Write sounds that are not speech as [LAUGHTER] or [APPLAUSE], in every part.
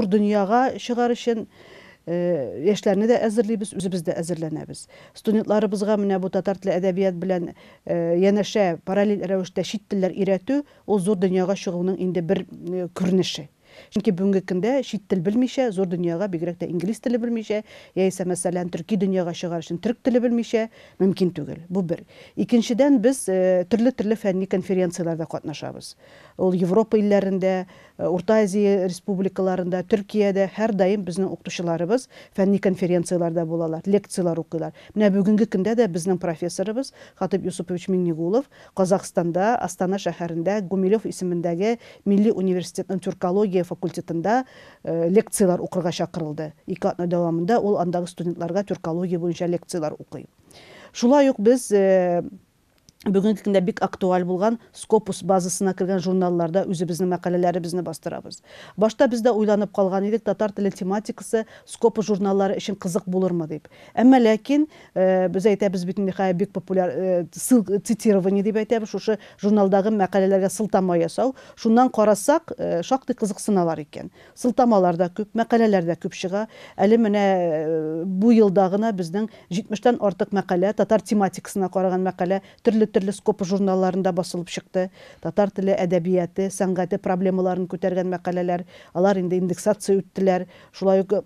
зур дөньяга чыгар өчен яшьләрне дә әзерлибез, үзебез дә әзерләнәбез. Студентларыбызга менә бу татар теле әдәбият белән янәшә параллель рәвештә чит телләр өйрәтү ул зур дөньяга чыгуның инде бер күренеше. Чөнки бүгенге көндә чит тел белмичә, зур дөньяга бигрәк тә инглиз теле белмичә, яисә мәсәлән төрки дөньяга чыгар өчен төрк теле белмичә мөмкин түгел. Бу бер. Икенчедән без төрле-төрле фәнни конференцияларда катнашабыз. Ул Европа илләрендә, Э, орта азия республикаларында түркияда һәр дайым біздің оқытушыларыбыз фәнни конференцияларда болалар лекциялар оқылар. мына бүгінгі күндә дә біздің профессорыбыз хатып юсупович миңнегулов қазақстанда астана шәһәрендә гумилев исемендәге милли университетның түркология факультетында э, лекциялар оқырға шақырылды екі атна дәвамында ол андағы студентларға түркология бойынша лекциялар оқый шулай ук біз э, бүгінгі күндө бик актуаль болған скопус базасына кірген журналдарда өзү биздин бастырабыз башта биз уйланып қалған калган татар тили тематикасы скопус журналдары үчүн кызык болурму деп әмма ләкин биз айтабыз бит михай бик популяр цитирование деп айтабыз ошо журналдагы макалелерге сылтама жасау шундан карасак шактый кызыксыналар экен сылтамалар да көп макалелер да көп чыга әле менә бу жылда гына биздин жетимиштен артык макале татар тематикасына караган макале түрлү телескопы журналларында басылып шықты татар тілі әдәбияты сәнгаты проблемаларын көтәрген мәкаләләр алар инде индексация үттеләр шулай ук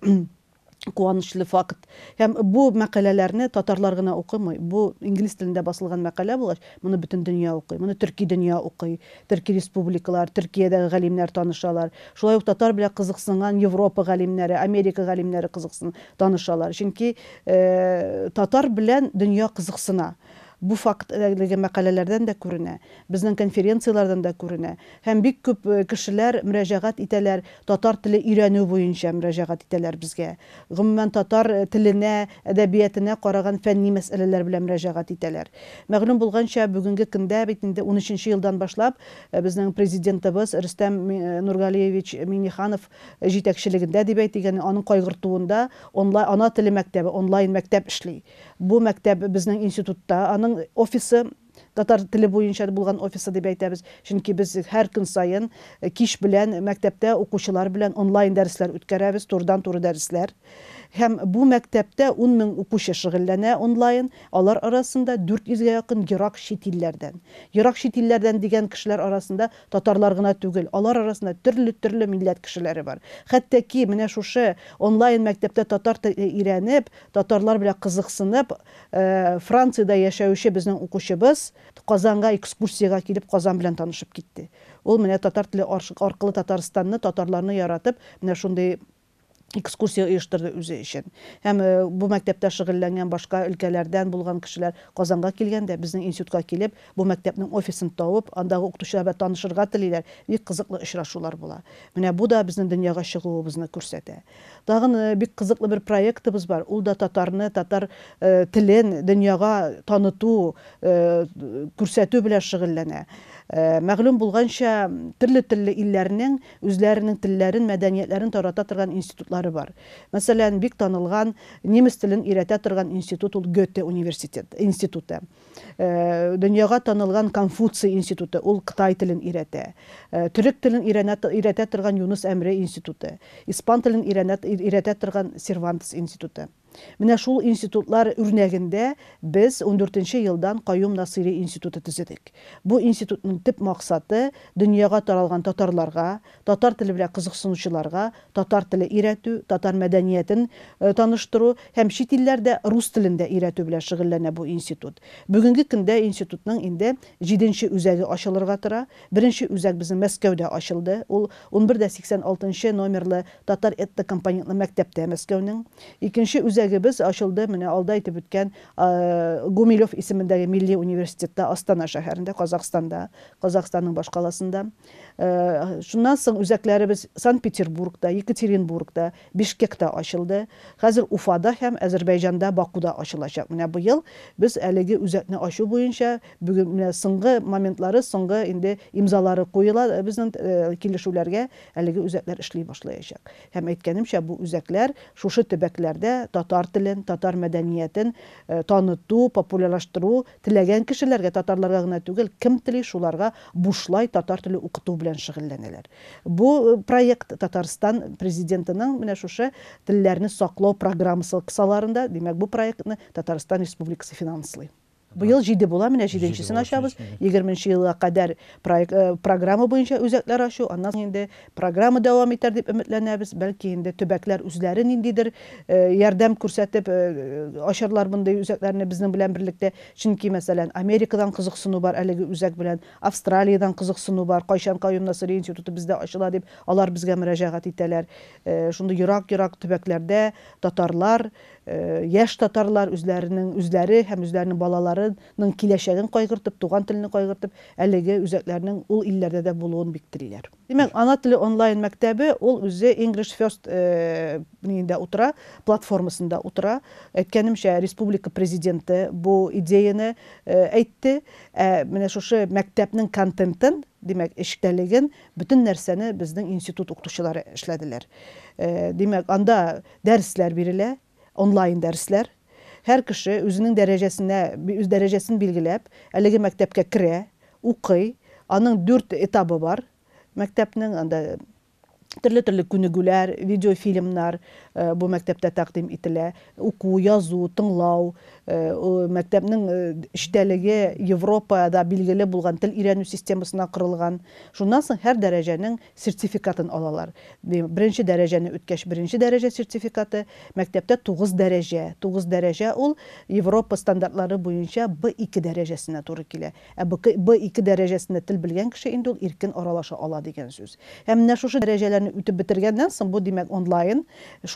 кубанычлы факт һәм бу мәкаләләрне татарлар гына укымый бу инглиз телендә басылган мәкалә булгач моны бөтен дөнья укый моны төрки дөнья укый төрки республикалар төркиядәге галимнәр танышалар шулай ук татар белән кызыксынган европа галимнәре америка галимнәре кызыксын танышалар чөнки э, татар белән дөнья кызыксына бу факттәге мәкаләләрдән дә күренә безнең конференциялардан да күренә һәм бик күп кешеләр мөрәҗәгать итәләр татар теле өйрәнү буенча мөрәҗәгать итәләр безгә гомумән татар теленә әдәбиятенә караган фәнни мәсьәләләр белән мөрәҗәгать итәләр мәгълүм булганча бүгенге көндә бит инде 13 елдан башлап безнең президентыбыз рөстәм нургалиевич миниханов җитәкчелегендә дип әйтелгән аның кайгыртуында онлайн ана теле мәктәбе онлайн мәктәп эшли Бұл мәктәп біздің институтта аның офисы татар тілі бойынша болған офисы деп әйтәбез чөнки біз һәр күн сайын кич белән мәктәптә оқучылар белән онлайн дәресләр үткәрәбез турыдан туры дәресләр Һәм бу мәктәптә 10 мең укучы шөгыльләнә онлайн. Алар арасында 400-гә якын ерак чит илләрдән. Ерак чит илләрдән дигән кешеләр арасында татарлар гына түгел, алар арасында төрле-төрле милләт кешеләре бар. Хәтта ки менә шушы онлайн мәктәптә татар өйрәнеп, татарлар белән кызыксынып, э, Франциядә яшәүче безнең укучыбыз Казанга экскурсияга килеп Казан белән танышып китте. Ул менә татар теле аркылы Татарстанны, татарларны яратып, менә шундый экскурсия ұйыштырды өзі үшін һәм э, бұл мәктәптә шөгыльләнгән башқа өлкәләрдән болған кешеләр казанга килгәндә безнең институтқа килеп бу мәктәпнең офисын тауып андагы укытучылар белән танышырга телиләр бик кызыклы очрашулар була менә бу да безнең дөньяга чыгуыбызны күрсәтә тагын э, бик бер проектыбыз бар ол да татарны татар э, тілін дөньяга таныту көрсету белән шөгыльләнә Э, мәғлүм булганча төрле төрле илләрнең үзләренең телләрен мәдәниятләрен тарата торган институтлары бар мәсәлән бик танылған, немец тілін өйрәтә торган институт ул гете университет институты э, дөньяга танылған конфуций институты ул кытай тілін өйрәтә э, түрік тілін өйрәтә торган юнус әмре институты испан телен өйрәтә торган сервантес институты міне шул институтлар үрнәгендә без 14 елдан Каюм Насыйри институты төзедек. Бу институтның төп максаты дөньяга таралган татарларга, татар теле белән кызыксынучыларга татар теле өйрәтү, татар мәдәниятен э, таныштыру һәм чит илләрдә рус телендә өйрәтү белән шөгыльләнә бу институт. Бүгенге көндә институтның инде 7нче үзәге ачылырга тора. Беренче үзәк безнең Мәскәүдә ачылды. Ул 1186 номерлы татар этнокомпонентлы мәктәптә Мәскәүнең. Икенче үзәк məktəbimiz açıldı. Mənə alda etib ötən Gumilov ismindəki Milli Universitetdə Astana şəhərində, Qazaxstanda, Qazaxstanın baş qalasında. Şundan sonra üzəklərimiz Sankt-Peterburqda, Yekaterinburqda, Bişkekdə açıldı. Hazır Ufada həm Azərbaycanda, Bakuda açılacaq. Mənə bu il biz əligi üzəkni aşı boyunca bu gün mənə sınğı momentləri, sınğı indi imzaları qoyular. Bizim kilişulərə əligi üzəklər işləyə başlayacaq. Həm etdiyimcə bu üzəklər şuşu təbəklərdə Tatar татар телен, татар мәдәниятен э, таныту, популярлаштыру теләгән кешеләргә, татарларга ғына түгел, кем тели шуларга бушлай татар теле укыту белән шөгыльләнәләр. Бу э, проект Татарстан президентының менә шушы телләрне саклау программасы кысаларында, демәк бу проектны Татарстан Республикасы финанслый. Быйыл жиде була менә жиденчесен ашабыз. 20 йылга кадәр э, программа буенча үзәкләр ашу, аннан инде программа дәвам итәр дип өметләнәбез. Бәлки инде төбәкләр үзләре ниндидер э, ярдәм күрсәтеп э, ашарлар мондай үзәкләрне безнең белән берлектә. Чөнки мәсәлән, Америкадан кызыксыну бар әлеге үзәк белән, Австралиядан кызыксыну бар. Кайшан Каюм Насыр институты бездә ашыла дип алар безгә мөрәҗәгать итәләр. Шундый юрак-юрак төбәкләрдә татарлар, яшь татарлар үзләренең үзләре һәм үзләренең балалары ның киләшәген кайгыртып, туган телне кайгыртып, әлеге үзәкләрнең ул илләрдә дә булуын биктерләр. Димәк, ана теле онлайн мәктәбе ул үзе English First э, нидә утыра, платформасында утыра. Әйткәнемчә, республика президенты бу идеяны э, әйтте. Ә менә шушы мәктәпнең контентын демәк эштәлеген бүтін нәрсәне біздің институт укытучылары эшләделәр. Э, демәк, анда дәресләр бирелә, онлайн дәресләр, Һәр кеше үзенең дәрәҗәсенә, үз дәрәҗәсен билгеләп, әлеге мәктәпкә керә, укый. Аның 4 этабы бар. Мәктәпнең анда төрле-төрле күнегүләр, видеофильмнар, Э, бу мәктәптә тәкъдим ителә уку язу тыңлау э, мәктәпнең э, эчтәлеге европада билгеле булган тел өйрәнү системасына кырылган шуннан соң һәр дәрәҗәнең сертификатын алалар беренче дәрәҗәне үткәч беренче дәрәҗә сертификаты мәктәптә тугыз дәрәҗә тугыз дәрәҗә ул европа стандартлары буенча б ике дәрәҗәсенә туры килә ә б ике дәрәҗәсендә тел белгән кеше инде ул иркен аралаша ала дигән сүз һәм менә шушы дәрәҗәләрне үтеп бетергәннән соң бу димәк онлайн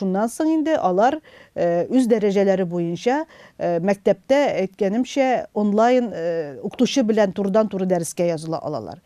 Bundansa indi alar e, üz dərəcələri boyunca e, məktəbdə etdiyimcə onlayn e, uqtuşu bilən turdan turu dərskə yazıla alalar.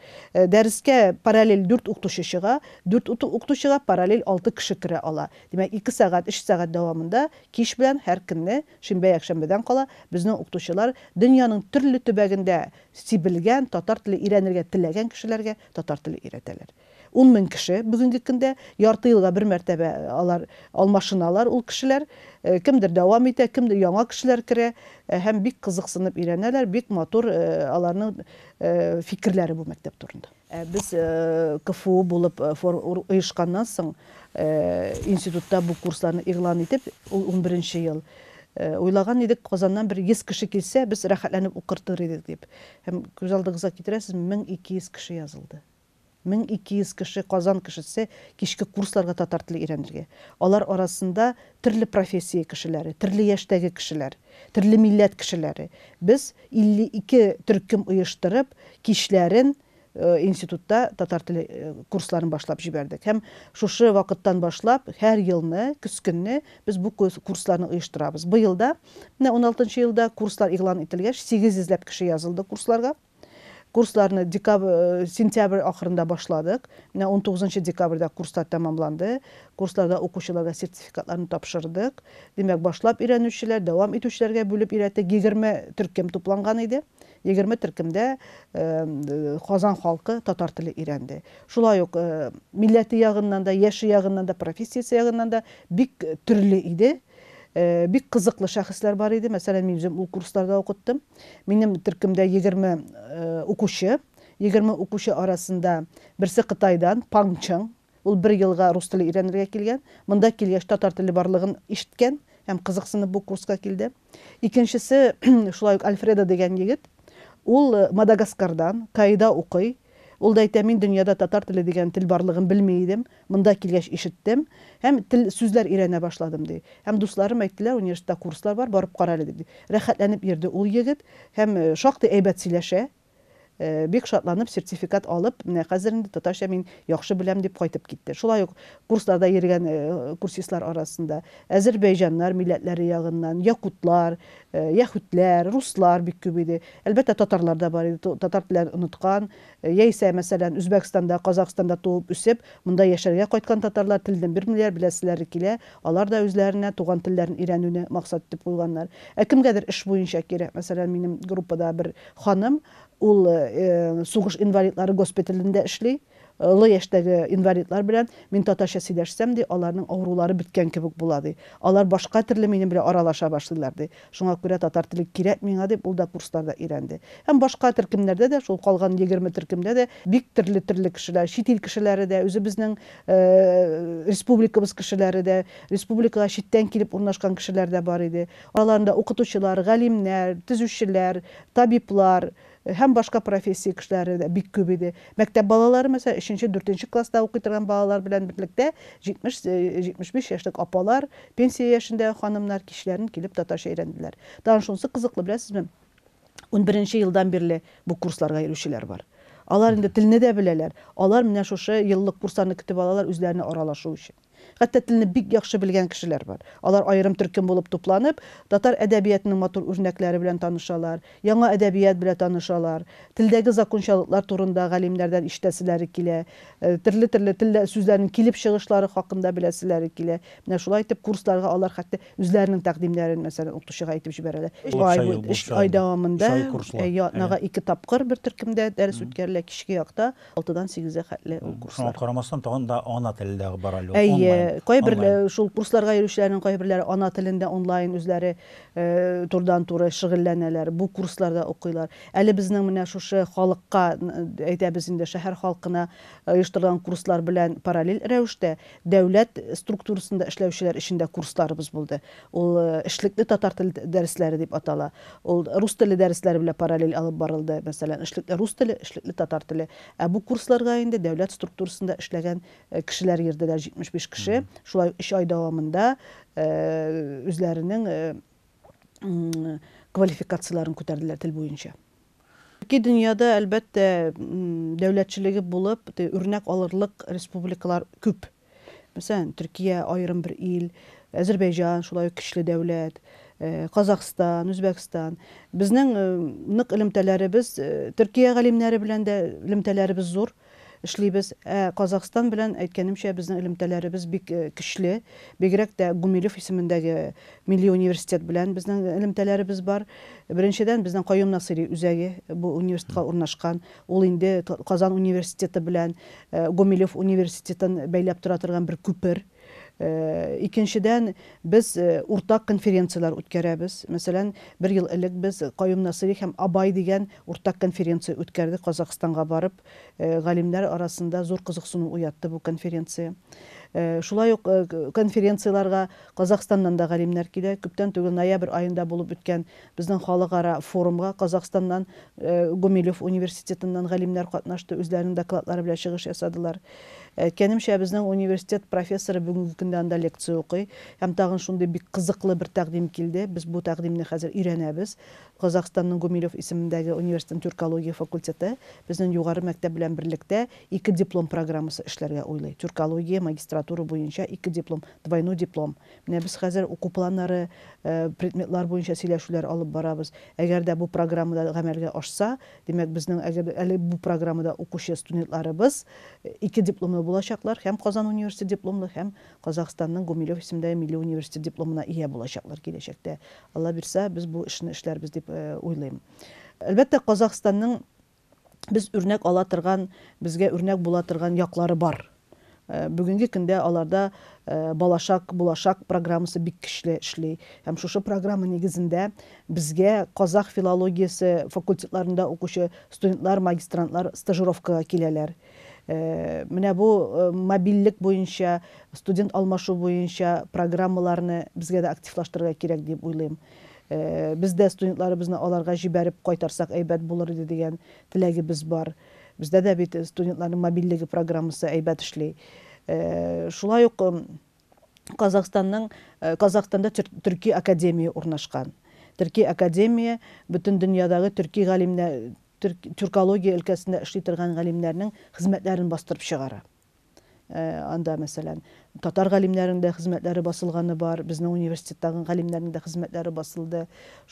Dərskə paralel 4 uqtuş işığa, 4 uqtuşuğa paralel 6 kişi kirə ala. Demək 2 saat, 3 saat davamında kiş bilən hər günni şinbə yakşənbədən qala bizning uqtuşular dünyanın türlü tübəgində sibilgən tatar dili öyrənirgə tilləgən kişilərə tatar dili öyrətələr. он мең кеше бүгүнкү күндө ярты жылга бір мәртәбә алар алмашыналар ул кишилер э, кемдер дәвам итә кимдир яңа кишилер керә э, һәм бик кызыксынып өйрәнәләр бик матур э, аларның фикерләре бу мәктәп турында без кфу булып оешканнан соң институтта бу курсларны игълан итеп ул он беренче ел уйлаган идек казаннан бир йөз кеше килсә без рәхәтләнеп укыртыр идек дип һәм күз алдыгызга китерәсез мең кеше язылды 1200 кіші қазан кішісі кешкі курсларға татар тілі үйренерге олар арасында түрлі профессия кішілері түрлі яштегі кішілер түрлі милләт кішілері біз 52 түркім ұйыштырып кешілерін э, институтта татар тілі э, курсларын башлап жібердік һәм шушы вакыттан башлап һәр елны көскөнне біз бу курсларны ұйыштырабыз. быйылда менә 16 алтынчы курслар игълан ителгәч 800 йөзләп кеше язылды курсларга курсларны декабрь э, сентябрь ақырында башладык мына он тогузунчу декабрда курстар тамамланды курсларда окуучуларга сертификатларын тапшырдык демек башлап өйрәнүүчүлөр дәвам итүүчүлөргө бөлүп өйрәттик егерме түркем тупланган иде егерме төркөмдө э, казан халкы татар тили өйрәнде шулай ук э, милләте ягыннан да яше ягыннан да профессиясы ягыннан да бик түрлі иде Э, бик кызыклы шәхесләр бар еді мәсәлән мен үзем ул курсларда укыттым минем төркемдә егерме э, укучы егерме укучы арасында бірсі қытайдан паңчың ол бір жылға рус тілі өйрәнергә келген монда килгәч татар теле барлығын ишеткән һәм қызықсынып бұл курсқа келді екіншісі [CLEARS THROAT] шулай Альфреда альфредо дигән Ол э, мадагаскардан каида укый Ул да әйтә, мин дөньяда татар теле дигән тел барлыгын белмәйдем. Монда килгәч ишеттем һәм тел сүзләр өйрәнә башладым ди. Һәм дусларым әйттеләр, университетта курслар бар, барып кара әле ди. Рәхәтләнеп йөрде ул егет һәм э, шактый әйбәт сөйләшә. Э, бик шатланып сертификат алып менә хәзер инде татарча мин яхшы беләм дип кайтып китте шулай ук курсларда йөргән э, курсистлар арасында әзербайҗаннар милләтләре ягыннан якутлар э, яһүдләр руслар бик күп иде әлбәттә татарлар да бар иде татар телен оныткан яисә мәсәлән үзбәкстанда казакъстанда туып үсеп монда яшәргә кайткан татарлар телдән белмиләр беләселәре килә алар да үзләренә туган телләрен өйрәнүне максат итеп куйганнар ә кемгәдер эш буенча кирәк мәсәлән минем группада бер ханым ул э, сугыш инвалидлары госпиталында эшли ылы э, яшьтәге инвалидлар белән мин татарча сөйләшсәм ди аларның авырулары беткән кебек була ди алар башка төрле минем белән аралаша башлыйлар ди шуңа күрә татар теле кирәк миңа дип ул да курсларда өйрәнде һәм башка төркемнәрдә дә шул калган егерме төркемдә дә бик төрле төрле кешеләр чит ил кешеләре дә үзебезнең э, республикабыз кешеләре дә республикага читтән килеп урнашкан кешеләр дә бар иде араларында укытучылар галимнәр төзүчеләр табиблар həm başqa professiya kişiləri də bir kübidir. Məktəb balaları məsələn 3-cü, 4-cü klassda oxuyuran balalar bilan birlikdə 70 75 yaşlıq apalar, pensiya yaşında xanımlar, kişilərin gəlib Tatarca öyrəndilər. Danışınızı qızıqlı biləsinizmi? 11-ci ildən birli bu kurslara yerişlər var. Onlar indi dilini də bilərlər. Onlar minə şoşa yıllıq kurslarını kitib alarlar üzlərinə aralaşu üçün. Hətta dilini bir yaxşı bilən kişilər var. Onlar ayrım türkün olub toplanıb, Tatar ədəbiyyatının matur örnəkləri ilə tanışalar, yeni ədəbiyyat ilə tanışalar, tildəki zakonşalıqlar turunda alimlərdən iştəsiləri kilə, tirli-tirli tillə sözlərin kilib çıxışları haqqında biləsiləri kilə. Mənə şulay tip kurslara alar, hətta üzlərinin təqdimlərini məsələn oxutuşuğa aytıb jibərələr. İş ay davamında nağa 2 tapqır bir türkümdə dərs ötkərlər kişi yaxda 6-dan 8-ə xətli kurslar. Ona qaramasdan da ana tilində barallı. Əyə, кое бир ушул курсларга йөрүчүлөрдүн кое бирлери ана тилинде онлайн үзләре э, турдан туры шөгыльләнәләр бу курсларда окуйлар әле безнең менә шушы халыкка әйтәбез инде шәһәр халкына оештырылган курслар белән параллель рәвештә дәүләт структурасында эшләүчеләр өчен дә курсларыбыз булды ул э, эшлекле татар тел дәресләре дип атала ул рус теле дәресләре белән параллель алып барылды мәсәлән эшлекле рус теле эшлекле татар теле ә бу курсларга инде дәүләт структурасында эшләгән э, кешеләр йөрделәр җитмеш биш кеше киши ушулай үч ай давамында үзләренең квалификацияларын күтәрделәр тел буенча Ки дөньяда әлбәттә дәүләтчелеге булып, үрнәк алырлык республикалар күп. Мәсәлән, Төркия айрым бер ил, Азербайҗан шулай ук көчле дәүләт, Қазақстан, Өзбекстан. Безнең нык элемтәләребез, Төркия галимнәре белән дә элемтәләребез зур эшлибез э, казакстан белән әйткәнемчә безнең элемтәләребез бик э, көчле бигрәк тә гумилев исемендәге милли университет белән безнең элемтәләребез бар беренчедән безнең каюм насыйри үзәге бу университетка урнашкан ул инде казан университеты белән э, гумилев университетын бәйләп тора бір бер күпер Э, икенчедән без э, уртак конференциялар үткәрәбез мәсәлән бер ел элек без каюм насыри һәм абай дигән уртак конференция үткәрдек қазақстанға барып э, галимнәр арасында зур кызыксыну уятты бу конференция шулай ук конференцияларга қазақстаннан да галимнәр килә күптән түгел ноябрь айында булып үткән безнең халыкара форумга қазақстаннан гумилев университетынан галимнәр катнашты үзләренең докладлары белән чыгыш ясадылар Э, кәнімше біздің университет профессоры бүгінгі күнде анда лекция оқи. һәм тагын шундай бик кызыклы бір тәкъдим килде біз бу тәкъдимне хәзер өйрәнәбез Қазақстанның Гумилев исемендәге университеттің түркология факультеті біздің юғары мәктәп белән берлектә ике диплом программасы эшләргә уйлый. Түркология магистратура бойынша екі диплом, двойной диплом. Менә без хәзер уку планнары, э, предметлар бойынша сөйлесулер алып барабыз. Әгәр дә бу программада гамәлгә ашса, демәк безнең әгәр әле бу программада укучы студентларыбыз э, ике дипломы болашақлар һәм қазан университеты дипломлы, һәм Қазақстанның Гумилев исемендәге милли университет дипломына ия болашақлар киләчәктә. Алла бирсә, без бу эшне эшләрбез деп э, ойлаймын әлбәттә қазақстанның біз үрнәк ала бізге үрнәк болатырған яқлары бар э, бүгінгі күндә аларда э, балашақ болашақ программасы бик көчле эшли һәм шушы программа нигезендә безгә қазақ филологиясы факультетларында укучы студентлар магистрантлар стажировкага киләләр менә бу мобильлек буенча студент алмашу бойынша программаларны бізге дә активлаштырырга керек деп уйлыйм студентлары студенттерімізді аларға жіберіп қайтарсақ әйбәт болар деген деген біз бар бізде де бит студенттердің мобильдігі программасы әйбәт ішлей шулай ук қазақстанның қазақстанда түрки академия орнашқан түрки академия бүтін дүниядағы түрки ғалимдер түркология өлкәсінде эшли тұрған ғалимдәрнең бастырып шығара. Э, анда мәсәлән татар ғалимнәренең дә хезмәтләре басылганы бар. Безнең университеттагы ғалимнәрнең дә хезмәтләре басылды.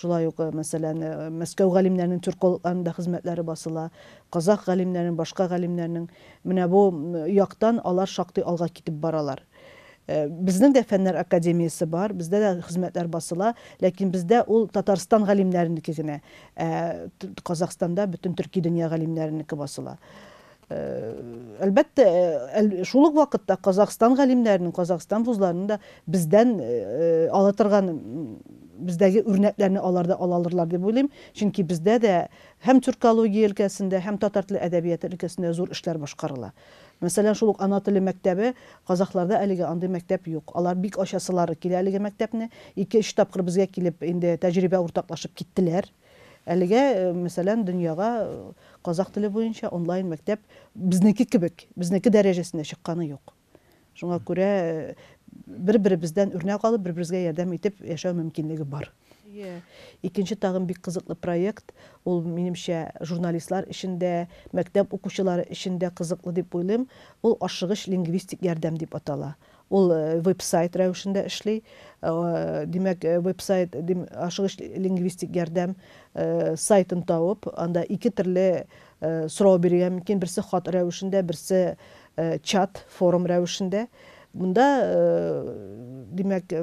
Шулай ук э, мәсәлән э, Мәскәү ғалимнәренең түркологларының да хезмәтләре басыла. Казак ғалимнәренең, башка ғалимнәрнең менә бу яктан алар шактый алга китеп баралар безнең дә фәннәр академиясе бар, бездә дә хезмәтләр басыла, ләкин бездә ул Татарстан галимнәренеке генә, Казакстанда бөтен Төрки дөнья галимнәренеке басыла. Əlbəttə, şuluq vaxtda Qazaxıstan qəlimlərinin, Qazaxıstan buzlarının da bizdən alatırğan bizdəki ürünətlərini alarda alırlar deyə bilim. Çünki bizdə də həm türkologiya ölkəsində, həm tatar dili ədəbiyyatı ölkəsində zor işlər başqarılır. Məsələn, şuluq ana dili məktəbi Qazaxlarda əligə andı məktəb yox. Alar bir aşasıları kilə əligə məktəbini 2-3 tapqır bizə gəlib indi təcrübə ortaqlaşıb getdilər. әліге э, мәселен дүнияға э, қазақ тілі бойынша онлайн мәктәп біздікі кебек бізнеке дәрежесінде шыққаны жоқ шуңа күрә бір э, бірібездән үрнәк алып бір бірімізге ярдәм итеп яшәү мөмкинлеге бар Yeah. Иә. Икенче тагын бик кызыклы проект. Ул минемчә журналистлар ішінде, мәктәп укучылары ішінде кызыклы деп уйлыйм. Ул ашыгыч лингвистик ярдәм деп атала ол э, веб-сайт рәвешендә эшли э, демәк э, веб-сайт ашыгыч лингвистик ярдәм сайтын тауып анда ике төрле сұрау бирергә мүмкін берсе хат рәвешендә берсе чат форум рәвешендә мында demək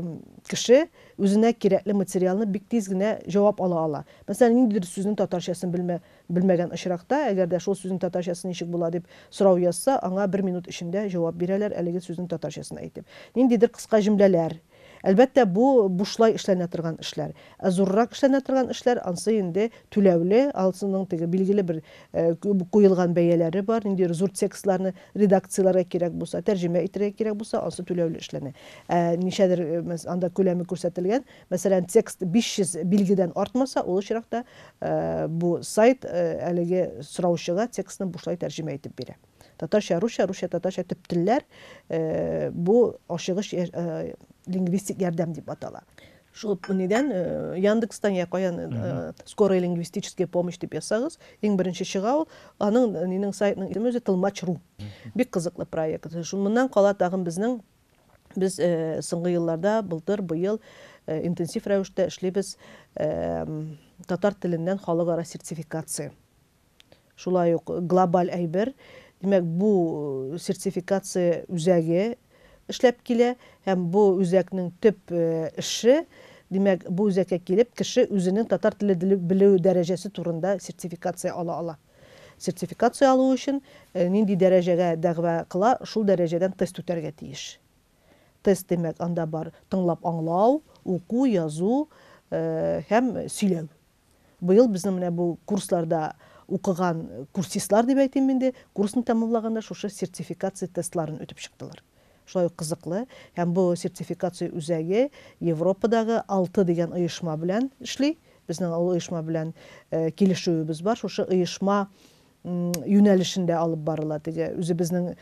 kişi özünə kerakli materialını bir tezginə cavab ala ala. Məsələn, indidir sözün tatarçasını bilmə, bilməgən işraqda, əgər də şol sözün tatarçasını işıq bula deyib sorav yazsa, ana bir minut işində cavab verərlər, əlaqə sözün tatarçasını aytıb. İndidir qısqa cümlələr, Әлбәттә бу бушлай эшләнә торган эшләр. Ә зуррак эшләнә торган эшләр ансы инде түләүле, алсының теге билгеле бер э, куелган бәяләре бар. Инде зур текстларны редакцияларга кирәк булса, тәрҗемә итәргә кирәк булса, ансы түләүле эшләнә. Ә нишәдер э, анда күләме күрсәтелгән. Мәсәлән, текст 500 билгедән артмаса, ул чиракта э, бу сайт әлеге сораучыга текстны бушлай тәрҗемә итеп бирә татарча русча русча татарча төп телләр бу ашыгыш лингвистик ярдәм деп атала шул недән э, яндекстан я каян э, скорая лингвистическая помощь деп язсагыз иң беренче аның э, сайтының сайтның өзі үзе тылмач.ру бик кызыклы проект шул қала кала біздің біз без соңгы елларда былтыр быел интенсив рәвештә эшлибез татар теленнән халықара сертификация шулай ук глобаль әйбер демәк сертификация үзәге эшләп килә һәм бу үзәкнең төп э, эше демәк бу үзәккә килеп кеше үзенең татар теле белү дәрәҗәсе турында сертификация ала ала сертификация алу өчен э, нинди дәрәҗәгә дәгъва кыла шул дәрәҗәдән тест үтәргә тиеш тест демәк анда бар тыңлап аңлау уку язу э, һәм сөйләү быел безнең менә бу курсларда укыган курсистлар дип әйтим инде курсын тәмамлаганда шушы сертификация тестларын үтеп чыктылар шулай кызыклы һәм бу сертификация үзәге европадагы алты деген оешма белән эшли безнең ул оешма белән э, килешүебез бар шушы оешма юнәлешендә алып барыла теге үзебезнең э,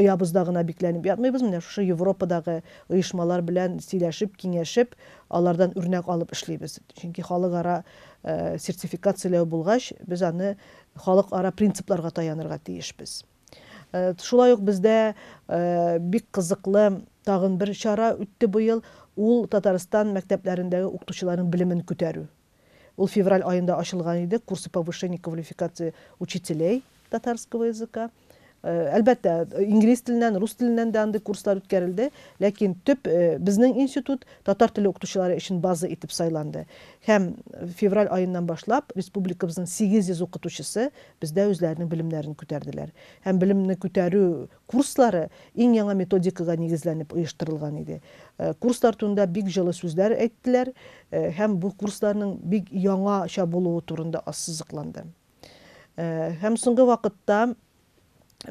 оябызда гына бикләнеп ятмыйбыз менә шушы европадагы оешмалар белән сөйләшеп киңәшеп алардан үрнәк алып эшлибез чөнки халыкара э, сертификацияләү булгач без аны халыкара принципларга таянырга тиешбез Э, шулай ук бік э, бик кызыклы тагын шара чара үтте быел. Ул Татарстан мәктәпләрендәге укытучыларның білімін күтәрі. Ул февраль айында ашылған иде курсы повышения квалификации учителей татарского языка албетте э, инглиз тілінен, рус тілінен де андый курслар үткәрелде ләкин төп э, безнең институт татар тілі оқытушылары үшін база итеп сайланды һәм февраль айынан башлап республикабызның 800 оқытушысы бізді үзләренең белемнәрен көтерділер. Хәм белемне көтеру курслары иң яңа методикаға нигезләнеп оештырылган еді. Э, курслар турында бик жылы сөздер әйттеләр һәм бұл курсларның бик яңача булуы турында ассызыкланды Хәм соңғы вақытта,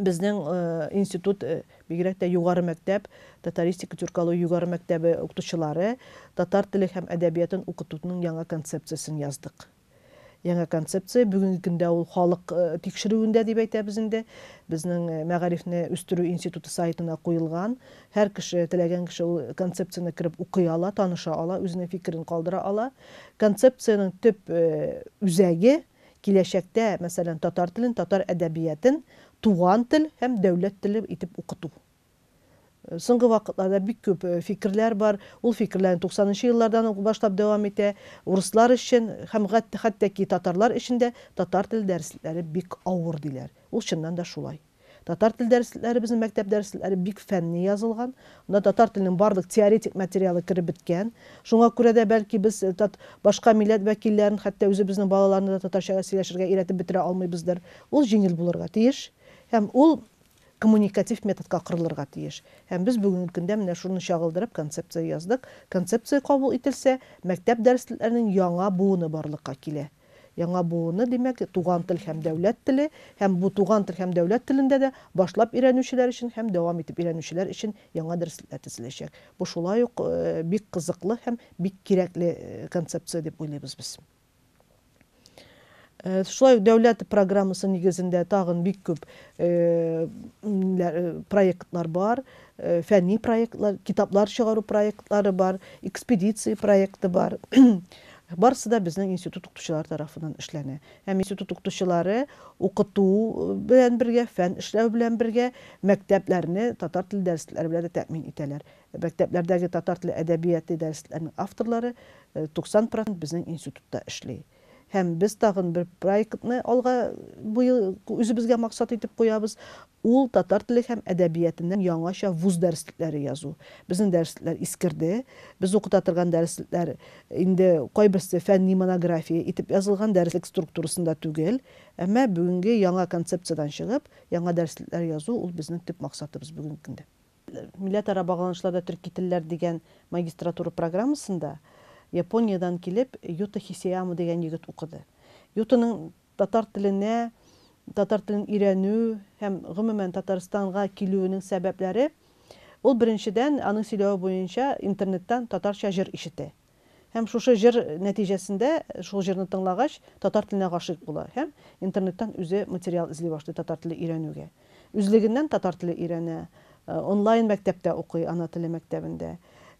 біздің э, институт э, бигерәк тә югары мәктәп татаристика тюркология югары мәктәбе укытучылары татар теле һәм әдәбиятын укытуның яңа концепциясын яздык яңа концепция бүгенге көндә ул халык э, тикшерүендә дип әйтәбез инде безнең мәгарифне үстерү институты сайтына куелган һәр кеше теләгән кеше ул концепцияны кереп укый ала таныша ала үзенең фикерен калдыра ала концепцияның төп үзәге киләчәктә мәсәлән татар телен татар әдәбиятен туған тіл һәм дәүләт теле итеп укыту. Э, соңгы вакытларда бик күп э, фикерләр бар. Ул фикерләр 90-нчы еллардан башлап дәвам итә. Урыслар өчен һәм хәтта ки татарлар өчен дә татар тел дәресләре бик авыр диләр. Ул чыннан да шулай. Татар тел дәресләре безнең мәктәп дәресләре бик фәнни язылган. Анда татар теленең барлык теоретик материалы кирип беткән. Шуңа күрә дә бәлки без э, башка милләт вәкилләрен, хәтта үзебезнең балаларны да татарча сөйләшергә өйрәтеп бетерә алмыйбыздыр. Ул җиңел булырга тиеш. һәм ул коммуникатив методка корылырга тиеш. Һәм без бүгенге көндә менә шуны чагылдырып концепция яздық Концепция қабул ителсә, мәктәп дәресләренең яңа буыны барлыкка килә. Яңа буыны димәк туган тел һәм дәүләт теле һәм бу туган тел һәм дәүләт телендә дә башлап өйрәнүчеләр өчен һәм дәвам итеп өйрәнүчеләр өчен яңа дәресләр төзеләчәк. Бу шулай ук э, бик кызыклы һәм бик кирәкле э, концепция дип уйлыйбыз без. Şulay dövlət proqramısı nigizində tağın bir küp proyektlər var, fənni proyektlər, kitablar çıxarı proyektləri var, ekspedisiya proyekti var. Barısı da bizden institut tutucuları tarafından işlənir. Həm institut tutucuları oxutuu bilən birgə, fən işləv bilən birgə məktəblərini tatar dili dərslikləri ilə də təmin etələr. Məktəblərdəki tatar dili ədəbiyyatı dərsliklərinin avtorları 90% bizden institutda işləyir. һәм без тағын бір проектны алға быйыл үзебезгә мақсат итеп қоябыз. Ул татар теле һәм әдәбиятыннан яңаша вуз дәреслекләре язу. Безнең дәреслекләр искерде. Без укыта торган дәреслекләр инде кайберсе фәнни монография итеп язылган дәреслек структурасында түгел, әмма бүгенге яңа концепциядан чыгып, яңа дәреслекләр язу ул безнең төп максатыбыз бүгенге көндә. Милләтара багланышларда төрки телләр дигән магистратура программасында Япониядан килеп Юта Хисиямы деген егет укыды. Ютаның татар теленә, татар телен өйрәнү һәм гомумән Татарстанга килүенең сәбәпләре ул беренчедән аның сөйләве буенча интернеттан татарча җыр ишетә. Һәм шушы җыр нәтиҗәсендә шул җырны тыңлагач татар теленә гашыйк була һәм интернеттан үзе материал эзли башлый татар теле өйрәнүгә. Үзлегеннән татар теле өйрәнә, онлайн мәктәптә укый, ана теле мәктәбендә.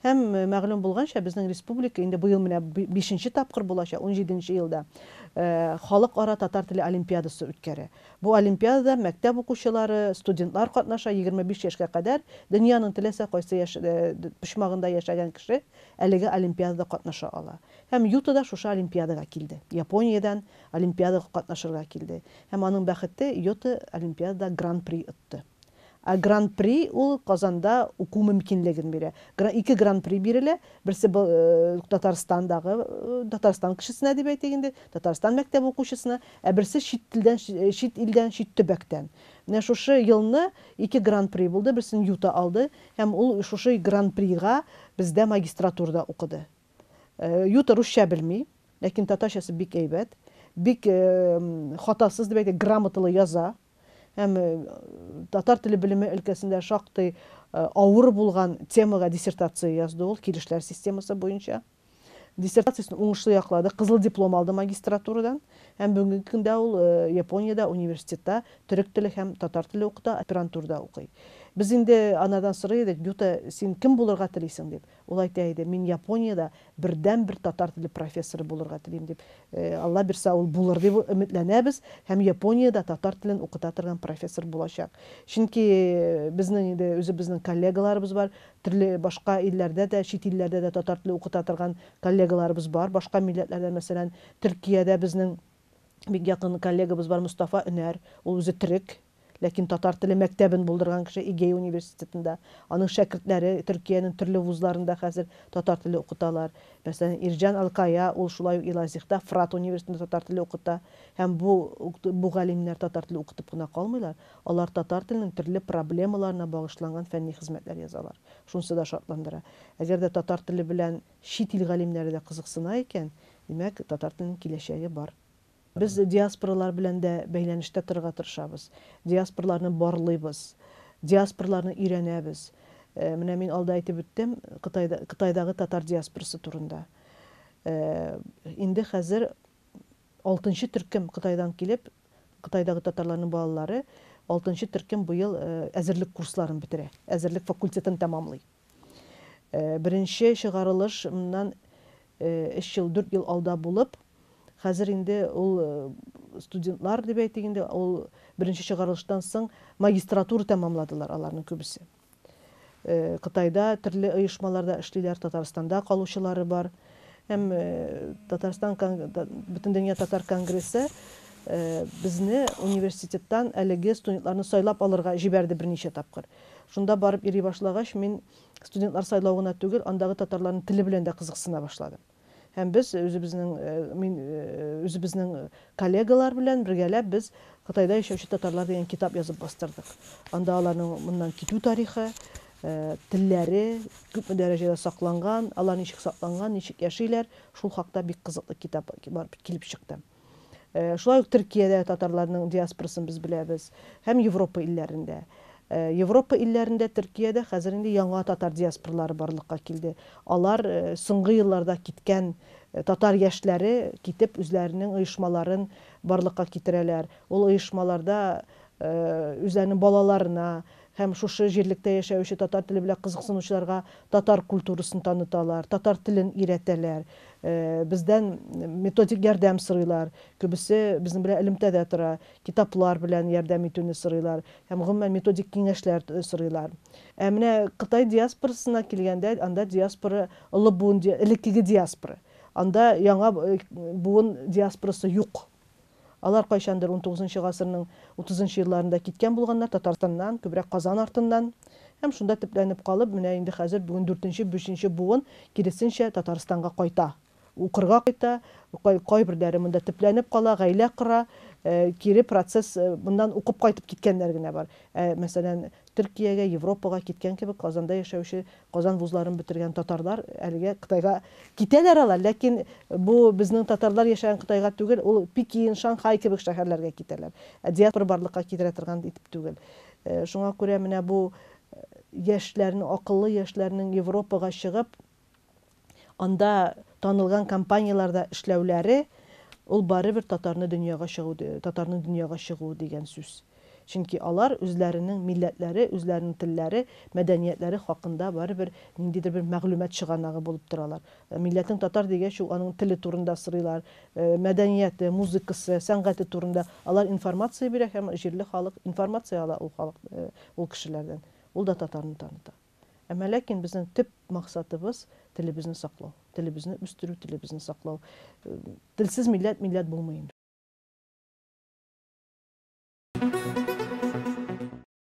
һәм э, мәғлүм булғанша безнең республика инде быйыл менә бишенсе тапҡыр буласаҡ 17 жетенсе йылда э, халык ара татар теле олимпиадасы үткәрә бу олимпиада мәктәп уҡыусылары студентлар қатнаша, 25 биш йәшкә ҡәҙәр донъяның теләсә ҡайсы э, почмағында йәшәгән кеше әлеге олимпиадада ҡатнаша ала һәм ютада шушы олимпиадаға килде япониядан олимпиадаға ҡатнашырға килде һәм аның бәхетте йота олимпиадада гран-при ытты гран-при ул Казанда уку мөмкинлеген бере Ике гран-при бирелә. Берсе татарстандағы Татарстан кешесенә деп әйтегендә, Татарстан мәктәп оқушысына ә берсе чит телдән, чит илдән, чит төбәктән. Менә шушы елны ике гран-при болды берсен Юта алды һәм ул шушы гран-прига бездә магистратурада укыды. Юта русча белми, ләкин татарчасы бик әйбәт. Бик хатасыз дип әйтә, грамоталы яза әмі э, татар тілі білімі өлкәсінде шақты э, ауыр болған темаға диссертация язды ол келішілер системасы бойынша. диссертациясын уңышлы яклады қызыл диплом алды магистратурадан һәм бүгенге ол Японияда, э, японияда университетта түрік тілі һәм татар тілі оқыта аспирантурада укый біз енді анадан сұрайды бюта сен кім болырға тілейсің деп ол айтады мен японияда бірден бір татар тілі профессоры болырға тілеймін деп ә, алла берсе ол болыр деп үмітләнәбіз һәм японияда татар тілін оқыта торган профессор болашақ чөнки біздің енді өзебезнең коллегаларыбыз бар төрле башка илләрдә дә чит илләрдә дә татар теле укыта торган коллегаларыбыз бар башка милләтләрдә мәсәлән төркиядә безнең бик якын коллегабыз бар мустафа өнәр ул үзе төрек ләкин татар теле мәктәбен булдырган кеше игей университетында аның шәкертләре төркиянең төрле вузларында хәзер татар теле укыталар мәсәлән ирҗан алкая ул шулай ук илазихта фрат университетында татар теле укыта һәм бу бу галимнәр татар теле укытып кына калмыйлар алар татар теленең төрле проблемаларына багышланган фәнни хезмәтләр язалар Шунсы да шатландыра әгәр дә татар теле белән чит ил галимнәре дә кызыксына икән демәк татар теленең киләчәге бар біз диаспоралар білән дә тұрға торырга тырышабыз диаспораларны барлыйбыз диаспораларны өйрәнәбез менә мин алда әйтеп үттем кытайда татар диаспорасы турында инде хәзер 6 төркем кытайдан килеп кытайдагы татарларның балалары алтынчы төркем быел әзерлек курсларын бетерә әзерлек факультетын тәмамлый беренче чыгарылыш моннан өч ел алда булып қазір енді ол э, студентлар деп айтайық ол бірінші шығарылыштан соң магистратура тәмамладылар алардың көбісі э, қытайда түрлі ұйышмаларда іштейлер татарстанда қалушылары бар һәм э, татарстан бүтін татар конгрессы бізні университеттан әліге студенттерді сайлап алырға жіберді бірнеше тапқыр Шында барып йөри башлағаш мен студентлар сайлауына түгел андагы татарлардың теле белән дә һәм без үзебезнең э, мин э, үзебезнең э, коллегалар белән бергәләп без Кытайда яшәүче татарлар дигән китап язып бастырдык. Анда аларның моннан китү тарихы, телләре күпме дәрәҗәдә сакланган, алар ничек сакланган, ничек яшиләр, шул хакта бик кызыклы китап барып килеп чыкты. Шулай ук Төркиядә татарларның диаспорасын без беләбез, һәм Европа илләрендә. Yevropa illərində Türkiyədə xəzər indi yanğa tatar diasporları barlıqqa kildi. Onlar sınğı yıllarda kitkən tatar yəşləri kitib üzlərinin uyuşmaların barlıqqa kitirələr. Ol uyuşmalarda üzlərinin balalarına, һәм шушы жерлектә яшәүче татар теле белән кызыксынучыларга татар культурасын таныталар, татар телен өйрәтәләр. Э, бездән методик ярдәм сорыйлар. Күбесе безнең белән элемтә дә тора, китаплар белән ярдәм итүне сорыйлар һәм гомумән методик киңәшләр сорыйлар. Ә менә Кытай диаспорасына килгәндә, анда диаспоры, ылы буын, элеккеге диаспора. Анда яңа э, буын диаспорасы юк алар кайчандыр 19 гасырның 30 жылларында кеткен болғандар татарстаннан көбірек қазан артыннан һәм шунда төпләнеп қалып менә енді қазір бүгін 4 ші 5 ші буын керісінше татарстанға қойта. оқырға қойта, қой монда төпләнеп қала ғайлә кора Э, кире процесс мындан э, уқып кайтып киткәннәр генә бар э, мәсәлән төркиягә европага киткән кебек казанда яшәүче казан вузларын бетергән татарлар әліге кытайга китәләр алар ләкин бу безнең татарлар яшәгән кытайга түгел ул пекин шанхай кебек шәһәрләргә китәләр ә диаспора барлыкка китерә торган итеп түгел шуңа күрә менә бу яшьләрнең акыллы яшьләрнең европага чыгып анда танылган компанияларда эшләүләре Ol barəver tatarını dünyaya şığudur, tatarının dünyaya şığudur deyən söz. Çünki onlar özlərinin millətləri, özlərinin dilləri, mədəniyyətləri haqqında var bir indidir bir məğlumət çığanağı olub duralar. Millətin tatar deyək ki, onun dili turunda sırılar, mədəniyyəti, musiqisi, sənəti turunda onlar informasiya verək, həm yerli xalq informasiya ala o xalq o kişilərdən. O da tatarını tanıtır. Amma lakin bizim tip məqsədimiz тілі бізіні сақлау тілі бізіні өстіру тілі сақлау тілсіз миллиард миллиард болмайын